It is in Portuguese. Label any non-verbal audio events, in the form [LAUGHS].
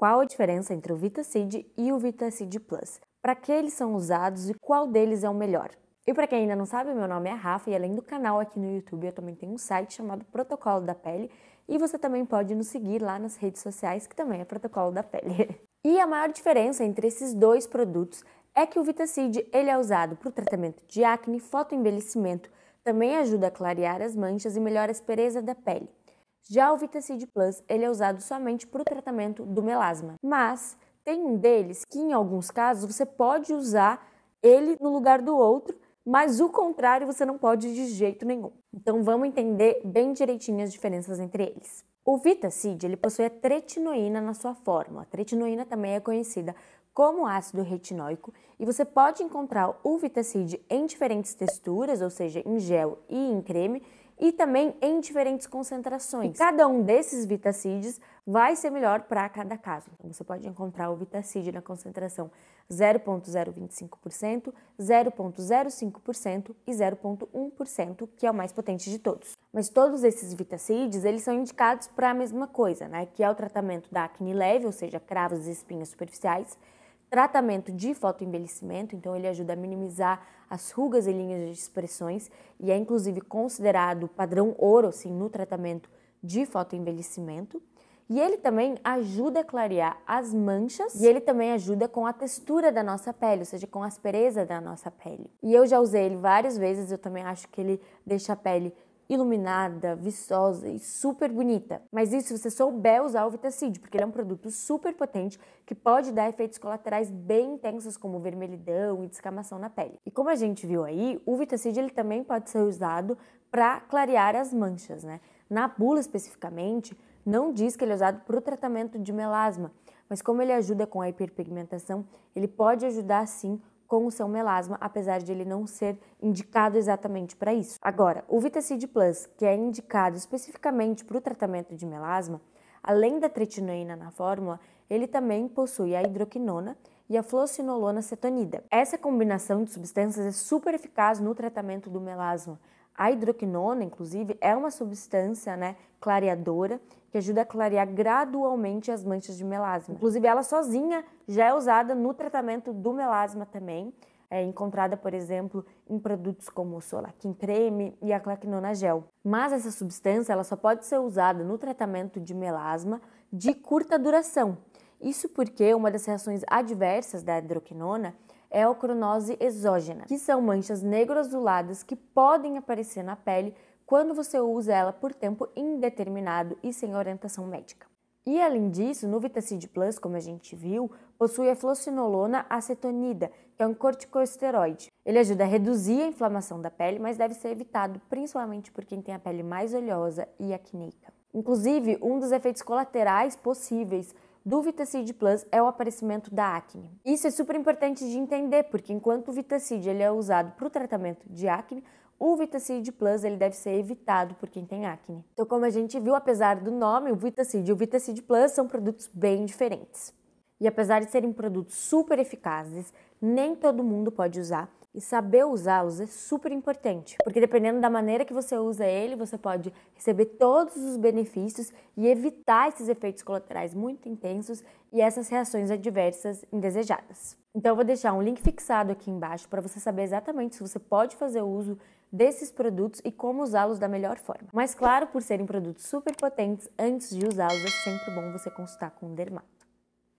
Qual a diferença entre o Vitacid e o Vitacid Plus? Para que eles são usados e qual deles é o melhor? E para quem ainda não sabe, meu nome é Rafa e além do canal aqui no YouTube, eu também tenho um site chamado Protocolo da Pele e você também pode nos seguir lá nas redes sociais, que também é Protocolo da Pele. [LAUGHS] E a maior diferença entre esses dois produtos é que o Vitacid ele é usado para o tratamento de acne, fotoembelecimento, também ajuda a clarear as manchas e melhora a espereza da pele. Já o Vitacid Plus, ele é usado somente para o tratamento do melasma, mas tem um deles que em alguns casos você pode usar ele no lugar do outro, mas o contrário você não pode de jeito nenhum. Então vamos entender bem direitinho as diferenças entre eles. O Vitacid ele possui a tretinoína na sua fórmula. A tretinoína também é conhecida como ácido retinóico e você pode encontrar o Vitacid em diferentes texturas, ou seja, em gel e em creme, e também em diferentes concentrações. E cada um desses vitacídeos vai ser melhor para cada caso. Então, você pode encontrar o vitacid na concentração 0.025%, 0.05% e 0.1%, que é o mais potente de todos. Mas todos esses vitacides eles são indicados para a mesma coisa, né? Que é o tratamento da acne leve, ou seja, cravos e espinhas superficiais, Tratamento de fotoenvelhecimento, então ele ajuda a minimizar as rugas e linhas de expressões e é inclusive considerado padrão ouro assim, no tratamento de fotoenvelhecimento. E ele também ajuda a clarear as manchas e ele também ajuda com a textura da nossa pele, ou seja, com a aspereza da nossa pele. E eu já usei ele várias vezes, eu também acho que ele deixa a pele iluminada, viçosa e super bonita. Mas isso se você souber usar o Vitacid, porque ele é um produto super potente que pode dar efeitos colaterais bem intensos como vermelhidão e descamação na pele. E como a gente viu aí, o Vitacid ele também pode ser usado para clarear as manchas, né? Na bula especificamente, não diz que ele é usado para o tratamento de melasma, mas como ele ajuda com a hiperpigmentação, ele pode ajudar sim com o seu melasma, apesar de ele não ser indicado exatamente para isso. Agora, o Vitacid Plus, que é indicado especificamente para o tratamento de melasma, além da tretinoína na fórmula, ele também possui a hidroquinona e a flocinolona cetonida. Essa combinação de substâncias é super eficaz no tratamento do melasma, a hidroquinona, inclusive, é uma substância né, clareadora que ajuda a clarear gradualmente as manchas de melasma. Inclusive, ela sozinha já é usada no tratamento do melasma também. É encontrada, por exemplo, em produtos como o Solaquim Creme e a Claquinona Gel. Mas essa substância ela só pode ser usada no tratamento de melasma de curta duração. Isso porque uma das reações adversas da hidroquinona é cronose exógena, que são manchas negro-azuladas que podem aparecer na pele quando você usa ela por tempo indeterminado e sem orientação médica. E além disso, no Vitacid Plus, como a gente viu, possui a flocinolona acetonida, que é um corticosteroide. Ele ajuda a reduzir a inflamação da pele, mas deve ser evitado principalmente por quem tem a pele mais oleosa e acneica. Inclusive, um dos efeitos colaterais possíveis do Vitacid Plus é o aparecimento da acne. Isso é super importante de entender, porque enquanto o Vitacid ele é usado para o tratamento de acne, o Vitacid Plus ele deve ser evitado por quem tem acne. Então, como a gente viu, apesar do nome, o Vitacid e o Vitacid Plus são produtos bem diferentes. E apesar de serem produtos super eficazes, nem todo mundo pode usar e saber usá-los é super importante, porque dependendo da maneira que você usa ele, você pode receber todos os benefícios e evitar esses efeitos colaterais muito intensos e essas reações adversas indesejadas. Então eu vou deixar um link fixado aqui embaixo para você saber exatamente se você pode fazer uso desses produtos e como usá-los da melhor forma. Mas claro, por serem produtos super potentes, antes de usá-los é sempre bom você consultar com um dermato.